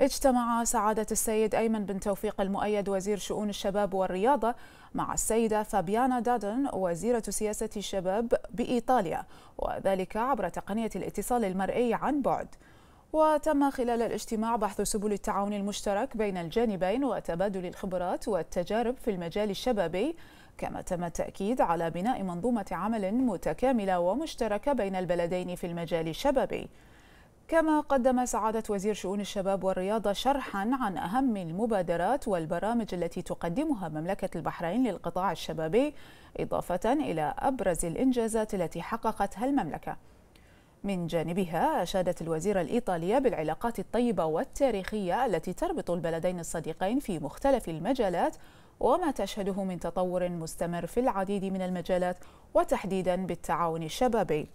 اجتمع سعادة السيد أيمن بن توفيق المؤيد وزير شؤون الشباب والرياضة مع السيدة فابيانا دادن وزيرة سياسة الشباب بإيطاليا وذلك عبر تقنية الاتصال المرئي عن بعد وتم خلال الاجتماع بحث سبل التعاون المشترك بين الجانبين وتبادل الخبرات والتجارب في المجال الشبابي كما تم التأكيد على بناء منظومة عمل متكاملة ومشتركة بين البلدين في المجال الشبابي كما قدم سعادة وزير شؤون الشباب والرياضة شرحا عن أهم المبادرات والبرامج التي تقدمها مملكة البحرين للقطاع الشبابي إضافة إلى أبرز الإنجازات التي حققتها المملكة من جانبها أشادت الوزيرة الإيطالية بالعلاقات الطيبة والتاريخية التي تربط البلدين الصديقين في مختلف المجالات وما تشهده من تطور مستمر في العديد من المجالات وتحديدا بالتعاون الشبابي